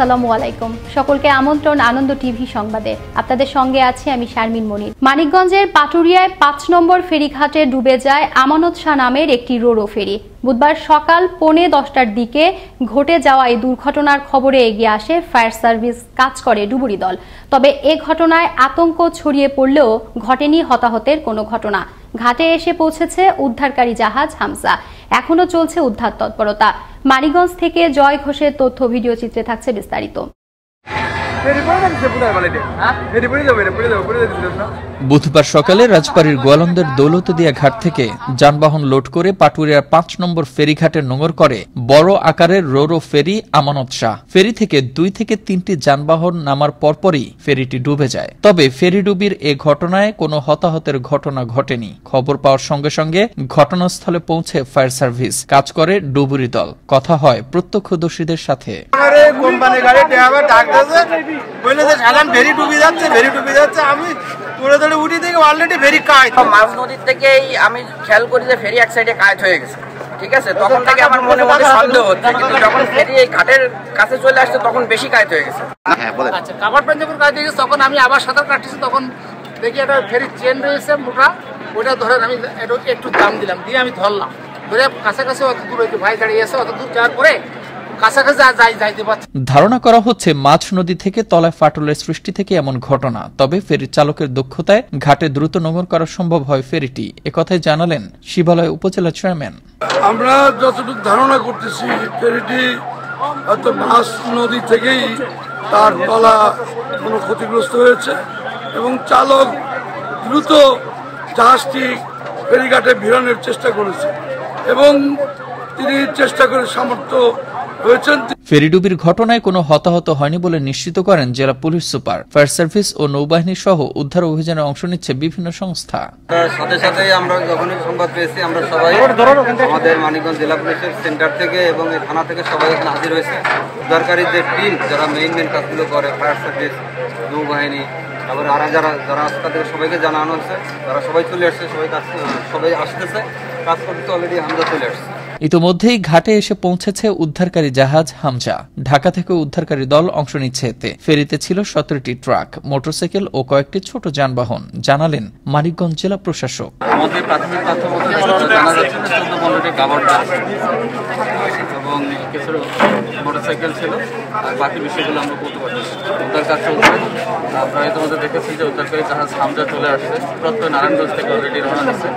আসসালামু আলাইকুম সকলকে আমন্ত্রণ আনন্দ টিভি সংবাদে আপনাদের সঙ্গে আছি আমি শারমিন মনির মানিকগঞ্জের পাটুরিয়ায় পাঁচ নম্বর ফেরিঘাটে ডুবে যায় আমানত শাহ নামের একটি রোরো ফেরি বুধবার সকাল পৌনে দশটার দিকে ঘটে যাওয়া এই দুর্ঘটনার খবরে এগিয়ে আসে ফায়ার সার্ভিস কাজ করে ডুবুরি দল তবে এ ঘটনায় আতঙ্ক ছড়িয়ে পড়লেও ঘটেনি হতাহতের কোনো ঘটনা ঘাটে এসে পৌঁছেছে উদ্ধারকারী জাহাজ হামসা এখনও চলছে উদ্ধার তৎপরতা মানিগঞ্জ থেকে জয় ঘোষের তথ্য ভিডিও চিত্রে থাকছে বিস্তারিত বুধবার সকালে রাজবাড়ির গোয়ালন্দের দৌলতদিয়া ঘাট থেকে যানবাহন লোড করে পাটুরিয়ার পাঁচ নম্বর ফেরিঘাটে নোঙর করে বড় আকারের রোরো ফেরি আমানত শাহ ফেরি থেকে দুই থেকে তিনটি যানবাহন নামার পরপরই ফেরিটি ডুবে যায় তবে ফেরি ডুবির এ ঘটনায় কোনো হতাহতের ঘটনা ঘটেনি খবর পাওয়ার সঙ্গে সঙ্গে ঘটনাস্থলে পৌঁছে ফায়ার সার্ভিস কাজ করে ডুবুরি দল কথা হয় প্রত্যক্ষদর্শীদের সাথে কোম্পানি গাড়ি ড্রাইভার ডাকতেছে বললে যে সাধারণ ভেরি ডুবি যাচ্ছে ভেরি ডুবি যাচ্ছে আমি তোরে ধরে উঠি থেকে অলরেডি ভেরি কাজ মাছ নদীর থেকেই আমি খেয়াল করি যে ফেরি এক সাইডে কাজ হয়ে গেছে ঠিক আছে তখন থেকে আমার মনে মনে সন্দেহ হচ্ছে কিন্তু যখন ফেরি এই ঘাটের কাছে চলে আসছে তখন বেশি কাজ হয়ে গেছে হ্যাঁ, আচ্ছা কাবার প্যান্ট যখন কাজ হয়ে তখন আমি আবার সাঁতার কাটতেছি তখন দেখি একটা ফেরির চেন রয়েছে মোটা ওটা ধরে আমি একটু দাম দিলাম দিয়ে আমি ধরলাম ধরে কাছাকাছি অত দূর ভাই দাঁড়িয়ে আছে অত দূর যাওয়ার পরে ধারণা করা হচ্ছে মাছ নদী থেকে তলায় ফাটলের সৃষ্টি থেকে এমন ঘটনা তবে ফেরি চালকের দক্ষতায় ঘাটে দ্রুত নোংর করা সম্ভব হয় ফেরিটি একথায় জানালেন শিবালয় উপজেলা চেয়ারম্যান আমরা যতটুকু ধারণা করতেছি ফেরিটি হয়তো মাছ নদী থেকেই তার তলা কোনো ক্ষতিগ্রস্ত হয়েছে এবং চালক দ্রুত জাহাজটি ফেরিঘাটে ভিড়ানোর চেষ্টা করেছে এবং তিনি চেষ্টা করে সামর্থ্য ফেরিডুবির ঘটনায় কোনো হতাহত হয়নি বলে নিশ্চিত করেন জেলা পুলিশ সুপার ফায়ার সার্ভিস ও নৌবাহিনী সহ উদ্ধার অভিযানে অংশ নিচ্ছে বিভিন্ন সংস্থা সাথে সাথে আমরা যখনই সংবাদ পেয়েছি আমরা সবাই আমাদের মানিকগঞ্জ জেলা পুলিশের সেন্টার থেকে এবং থানা থেকে সবাই এখানে হাজির হয়েছে দরকারি যে টিম যারা মেইন মেইন কাজগুলো করে ফায়ার সার্ভিস নৌবাহিনী তারপরে আর যারা যারা আসছে তাদের সবাইকে জানানো হচ্ছে তারা সবাই চলে আসছে সবাই কাজ সবাই আসতেছে কাজ করতে অলরেডি আমরা চলে আসছি ইতোমধ্যেই ঘাটে এসে পৌঁছেছে উদ্ধারকারী জাহাজ হামজা ঢাকা থেকে উদ্ধারকারী দল অংশ নিচ্ছে এতে ফেরিতে ছিল সতেরোটি ট্রাক মোটরসাইকেল ও কয়েকটি ছোট যানবাহন জানালেন মানিকগঞ্জ জেলা প্রশাসক এবং কিছু মোটরসাইকেল ছিল আর বাকি বিষয়গুলো আমরা করতে পারছি উদ্ধার কাজ চলছে আপনারা ইতিমধ্যে দেখেছি যে উদ্ধারকারী জাহাজ হামজা চলে আসছে প্রত্যয় নারায়ণগঞ্জ থেকে অলরেডি রওনা দিচ্ছে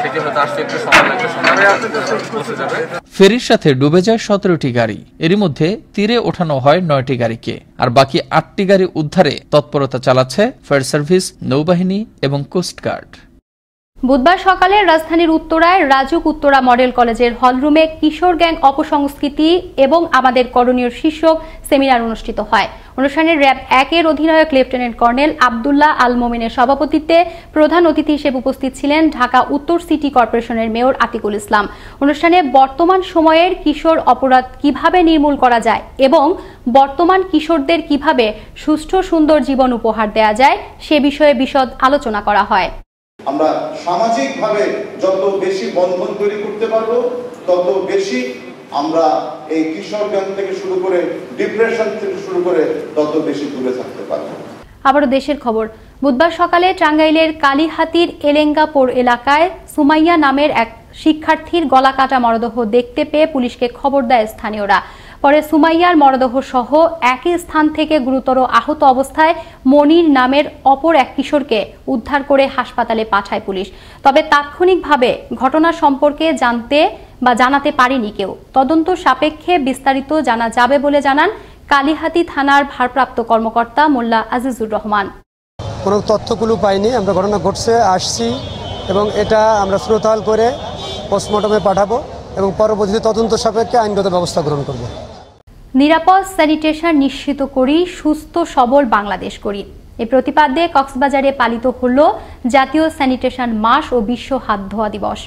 সেটি হয়তো আসতে একটু সময় লাগবে সময় পৌঁছে যাবে ফেরির সাথে ডুবে যায় সতেরোটি গাড়ি এরই মধ্যে তীরে ওঠানো হয় নয়টি গাড়িকে আর বাকি আটটি গাড়ি উদ্ধারে তৎপরতা চালাচ্ছে ফায়ার সার্ভিস নৌবাহিনী এবং কোস্টগার্ড বুধবার সকালে রাজধানীর উত্তরায় রাজুক উত্তরা মডেল কলেজের হলরুমে কিশোর গ্যাং অপসংস্কৃতি এবং আমাদের করণীয় শীর্ষক সেমিনার অনুষ্ঠিত হয় অনুষ্ঠানে র্যাব একের অধিনায়ক লেফটেন্যান্ট কর্নেল আবদুল্লাহ আল মোমিনের সভাপতিত্বে প্রধান অতিথি হিসেবে উপস্থিত ছিলেন ঢাকা উত্তর সিটি কর্পোরেশনের মেয়র আতিকুল ইসলাম অনুষ্ঠানে বর্তমান সময়ের কিশোর অপরাধ কিভাবে নির্মূল করা যায় এবং বর্তমান কিশোরদের কিভাবে সুষ্ঠু সুন্দর জীবন উপহার দেয়া যায় সে বিষয়ে বিশদ আলোচনা করা হয় আমরা সামাজিকভাবে যত বেশি বন্ধন তৈরি করতে পারবো তত বেশি আমরা এই কিশোর জ্ঞান থেকে শুরু করে ডিপ্রেশন থেকে শুরু করে তত বেশি দূরে থাকতে পারবো আবারও দেশের খবর বুধবার সকালে টাঙ্গাইলের কালীহাতির এলেঙ্গাপুর এলাকায় সুমাইয়া নামের এক শিক্ষার্থীর গলা কাটা মরদেহ দেখতে পেয়ে পুলিশকে খবর দেয় স্থানীয়রা পরে সুমাইয়ার মরদেহ সহ একই স্থান থেকে গুরুতর আহত অবস্থায় মনির নামের অপর এক কিশোরকে উদ্ধার করে হাসপাতালে পাঠায় পুলিশ তবে তাৎক্ষণিকভাবে ঘটনা সম্পর্কে জানতে বা জানাতে পারেনি কেউ তদন্ত সাপেক্ষে বিস্তারিত জানা যাবে বলে জানান কালিহাতি থানার ভারপ্রাপ্ত কর্মকর্তা মোল্লা আজিজুর রহমান কোনো তথ্যগুলো পাইনি আমরা ঘটনা ঘটছে আসছি এবং এটা আমরা শ্রোতাল করে পোস্টমর্টমে পাঠাবো এবং পরবর্তীতে তদন্ত সাপেক্ষে আইনগত ব্যবস্থা গ্রহণ করবো নিরাপদ স্যানিটেশন নিশ্চিত করি সুস্থ সবল বাংলাদেশ করি এ প্রতিপাদ্যে কক্সবাজারে পালিত হল জাতীয় স্যানিটেশন মাস ও বিশ্ব হাত ধোয়া দিবস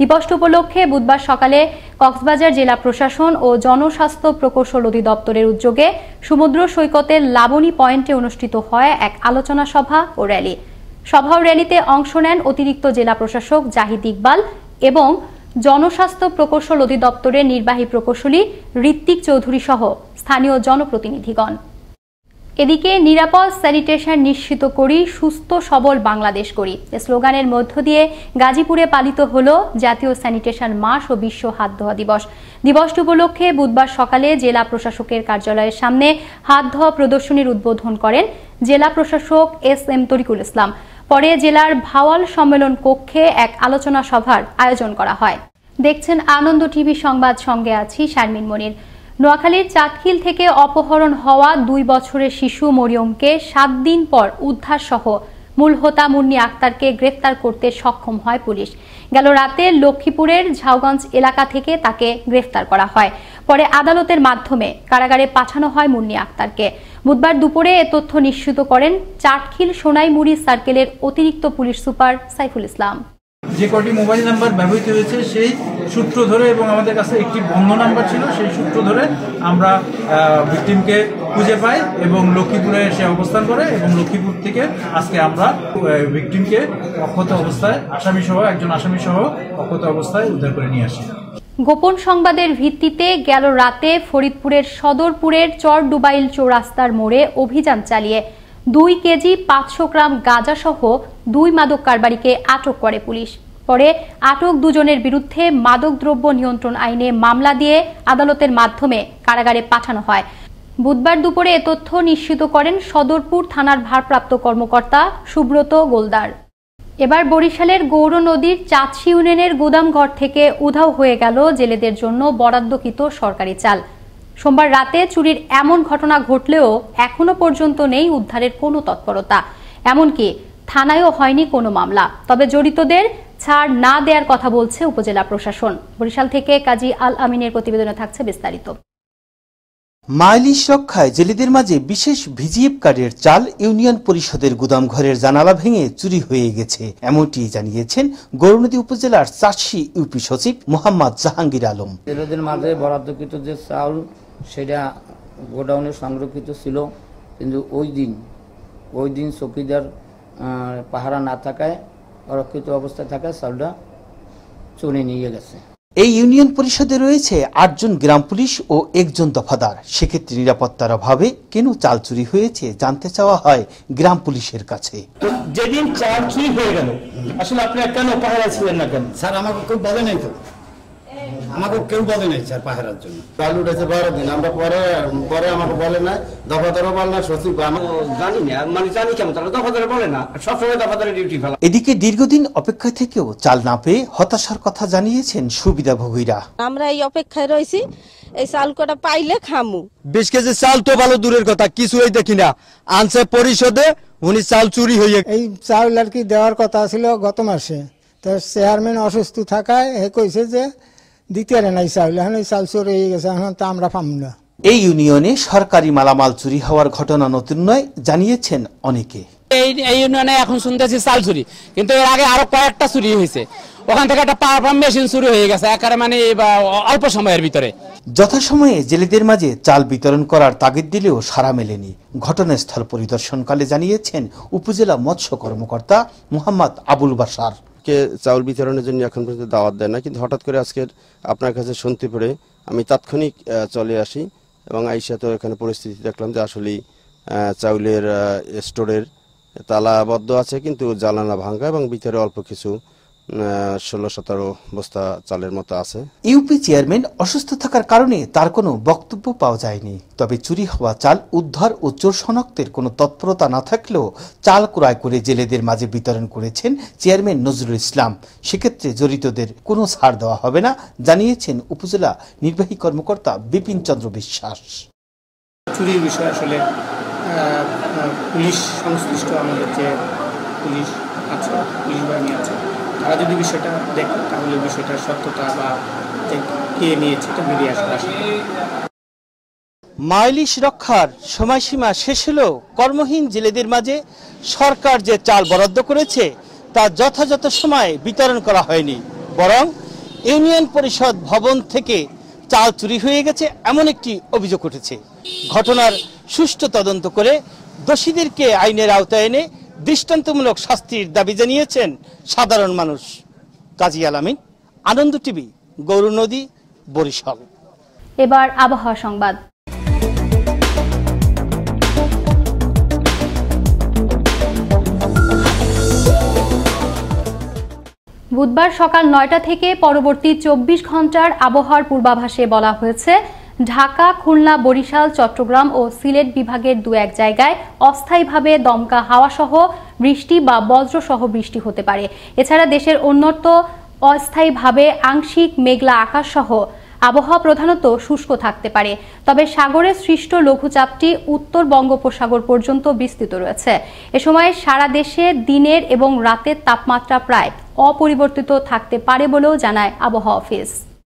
দিবসটি উপলক্ষে বুধবার সকালে কক্সবাজার জেলা প্রশাসন ও জনস্বাস্থ্য প্রকৌশল অধিদপ্তরের উদ্যোগে সমুদ্র সৈকতের লাবণী পয়েন্টে অনুষ্ঠিত হয় এক আলোচনা সভা ও র্যালি সভা ও র্যালিতে অংশ নেন অতিরিক্ত জেলা প্রশাসক জাহিদ ইকবাল এবং জনস্বাস্থ্য প্রকৌশল অধিদপ্তরের নির্বাহী প্রকৌশলী ঋত্বিক চৌধুরী সহ স্থানীয় জনপ্রতিনিধিগণ এদিকে নিরাপদ স্যানিটেশন নিশ্চিত করি সুস্থ সবল বাংলাদেশ করি স্লোগানের মধ্য দিয়ে গাজীপুরে পালিত হল জাতীয় স্যানিটেশন মাস ও বিশ্ব হাত ধোয়া দিবস দিবসটি উপলক্ষে বুধবার সকালে জেলা প্রশাসকের কার্যালয়ের সামনে হাত ধোয়া প্রদর্শনীর উদ্বোধন করেন জেলা প্রশাসক এস এম তরিকুল ইসলাম পরে জেলার ভাওয়াল সম্মেলন কক্ষে এক আলোচনা সভার আয়োজন করা হয় দেখছেন আনন্দ টিভি সংবাদ সঙ্গে আছি শারমিন মনির নোয়াখালীর চাটখিল থেকে অপহরণ হওয়া দুই বছরের শিশু মরিয়মকে সাত দিন পর উদ্ধার সহ মূল হোতা মুন্নি আক্তারকে গ্রেফতার করতে সক্ষম হয় পুলিশ গেল রাতে লক্ষ্মীপুরের ঝাউগঞ্জ এলাকা থেকে তাকে গ্রেফতার করা হয় পরে আদালতের মাধ্যমে কারাগারে পাঠানো হয় মুন্নি আক্তারকে বুধবার দুপুরে এ তথ্য নিশ্চিত করেন চাটখিল সোনাইমুড়ি সার্কেলের অতিরিক্ত পুলিশ সুপার সাইফুল ইসলাম যে কটি মোবাইল নাম্বার ব্যবহৃত হয়েছে সেই সূত্র ধরে এবং আমাদের কাছে একটি বন্ধ নাম্বার ছিল সেই সূত্র ধরে আমরা ভিক্টিমকে খুঁজে পাই এবং লক্ষ্মীপুরে সে অবস্থান করে এবং লক্ষ্মীপুর থেকে আজকে আমরা ভিক্টিমকে অক্ষত অবস্থায় আসামি সহ একজন আসামি সহ অক্ষত অবস্থায় উদ্ধার করে নিয়ে আসি গোপন সংবাদের ভিত্তিতে গেল রাতে ফরিদপুরের সদরপুরের চরডুবাইল চৌরাস্তার মোড়ে অভিযান চালিয়ে দুই কেজি পাঁচশো গ্রাম গাঁজাসহ দুই মাদক কারবারিকে আটক করে পুলিশ পরে আটক দুজনের বিরুদ্ধে মাদকদ্রব্য নিয়ন্ত্রণ আইনে মামলা দিয়ে আদালতের মাধ্যমে কারাগারে পাঠানো হয় বুধবার দুপুরে এ তথ্য নিশ্চিত করেন সদরপুর থানার ভারপ্রাপ্ত কর্মকর্তা সুব্রত গোলদার এবার বরিশালের গৌর নদীর চাঁদশি ইউনিয়নের ঘর থেকে উধাও হয়ে গেল জেলেদের জন্য বরাদ্দকৃত সরকারি চাল সোমবার রাতে চুরির এমন ঘটনা ঘটলেও এখনো পর্যন্ত নেই উদ্ধারের কোনো তৎপরতা এমনকি থানায়ও হয়নি কোনো মামলা তবে জড়িতদের ছাড় না দেওয়ার কথা বলছে উপজেলা প্রশাসন বরিশাল থেকে কাজী আল আমিনের প্রতিবেদনে থাকছে বিস্তারিত মাইলিশ সুরক্ষায় জেলেদের মাঝে বিশেষ ভিজিএফ কার্ডের চাল ইউনিয়ন পরিষদের গুদাম ঘরের জানালা ভেঙে চুরি হয়ে গেছে এমনটি জানিয়েছেন গৌরনদী উপজেলার চাষি ইউপি সচিব মোহাম্মদ জাহাঙ্গীর আলম জেলেদের মাঝে বরাদ্দকৃত যে চাল সেটা গোডাউনে সংরক্ষিত ছিল কিন্তু ওই দিন ওই দিন চকিদার পাহারা না থাকায় অরক্ষিত অবস্থায় থাকায় চালটা চলে নিয়ে গেছে এই ইউনিয়ন পরিষদে রয়েছে আটজন গ্রাম পুলিশ ও একজন দফাদার সেক্ষেত্রে নিরাপত্তার অভাবে কেন চাল চুরি হয়েছে জানতে চাওয়া হয় গ্রাম পুলিশের কাছে যেদিন চাল চুরি হয়ে গেল আসলে আপনার কেন পাহারা ছিলেন না কেন স্যার আমাকে কেউ বলে নাই তো মানে এদিকে দীর্ঘদিন অপেক্ষা থেকেও চাল না পেয়ে হতাশার কথা জানিয়েছেন সুবিধা ভোগীরা আমরা এই অপেক্ষায় রয়েছি এই চাল কটা পাইলে খামু বিশ কেজি চাল তো ভালো দূরের কথা কিছুই দেখি না আনছে পরিষদে উনি চাল চুরি হয়ে এই চাল আর কি দেওয়ার কথা ছিল গত মাসে তো চেয়ারম্যান অসুস্থ থাকায় হে কইছে যে দিতে পারে হয়ে গেছে এখন তো আমরা পাম না এই ইউনিয়নে সরকারি মালামাল চুরি হওয়ার ঘটনা নতুন নয় জানিয়েছেন অনেকে এই ইউনিয়নে এখন শুনতেছি চাল চুরি কিন্তু এর আগে আরো কয়েকটা চুরি হয়েছে ওখান থেকে একটা পাওয়ার পাম্প মেশিন চুরি হয়ে গেছে একারে মানে অল্প সময়ের ভিতরে যথাসময়ে জেলেদের মাঝে চাল বিতরণ করার তাগিদ দিলেও সারা মেলেনি ঘটনাস্থল পরিদর্শনকালে জানিয়েছেন উপজেলা মৎস্য কর্মকর্তা মোহাম্মদ আবুল বাসার কে চাউল বিতরণের জন্য এখন পর্যন্ত দাওয়াত দেয় না কিন্তু হঠাৎ করে আজকের আপনার কাছে শুনতে পড়ে আমি তাৎক্ষণিক চলে আসি এবং আইসা তো এখানে পরিস্থিতি দেখলাম যে আসলেই চাউলের স্টোরের তালাবদ্ধ আছে কিন্তু জ্বালানা ভাঙ্গা এবং ভিতরে অল্প কিছু ষোলো সতেরো বস্তা চালের মতো আছে ইউপি চেয়ারম্যান অসুস্থ থাকার কারণে তার কোনো বক্তব্য পাওয়া যায়নি তবে চুরি হওয়া চাল উদ্ধার ও চোর শনাক্তের কোনো তৎপরতা না থাকলেও চাল ক্রয় করে জেলেদের মাঝে বিতরণ করেছেন চেয়ারম্যান নজরুল ইসলাম সেক্ষেত্রে জড়িতদের কোনো ছাড় দেওয়া হবে না জানিয়েছেন উপজেলা নির্বাহী কর্মকর্তা বিপিন চন্দ্র বিশ্বাস চুরির বিষয় আসলে পুলিশ সংশ্লিষ্ট আমাদের যে পুলিশ আছে পুলিশ বাহিনী আছে তারা যদি বিষয়টা দেখে তাহলে বিষয়টার সত্যতা বা কে নিয়েছে এটা বেরিয়ে আসবে আসলে মাইলিশ রক্ষার সময়সীমা শেষ হলেও কর্মহীন জেলেদের মাঝে সরকার যে চাল বরাদ্দ করেছে তা যথাযথ সময়ে বিতরণ করা হয়নি বরং ইউনিয়ন পরিষদ ভবন থেকে চাল চুরি হয়ে গেছে এমন একটি অভিযোগ উঠেছে ঘটনার সুষ্ঠু তদন্ত করে দোষীদেরকে আইনের আওতায় এনে দৃষ্টান্তমূলক শাস্তির দাবি জানিয়েছেন সাধারণ মানুষ কাজী আলামিন আনন্দ টিভি গৌর নদী বরিশাল এবার আবহাওয়া সংবাদ বুধবার সকাল নয়টা থেকে পরবর্তী চব্বিশ ঘন্টার আবহাওয়ার পূর্বাভাসে বলা হয়েছে ঢাকা খুলনা বরিশাল চট্টগ্রাম ও সিলেট বিভাগের দু এক জায়গায় অস্থায়ীভাবে দমকা হাওয়াসহ বৃষ্টি বা বজ্রসহ বৃষ্টি হতে পারে এছাড়া দেশের অন্যত্র অস্থায়ীভাবে আংশিক মেঘলা আকাশসহ আবহাওয়া প্রধানত শুষ্ক থাকতে পারে তবে সাগরে সৃষ্ট লঘুচাপটি উত্তর বঙ্গোপসাগর পর্যন্ত বিস্তৃত রয়েছে এ সময় সারা দেশে দিনের এবং রাতের তাপমাত্রা প্রায় অপরিবর্তিত থাকতে পারে বলেও জানায় আবহাওয়া অফিস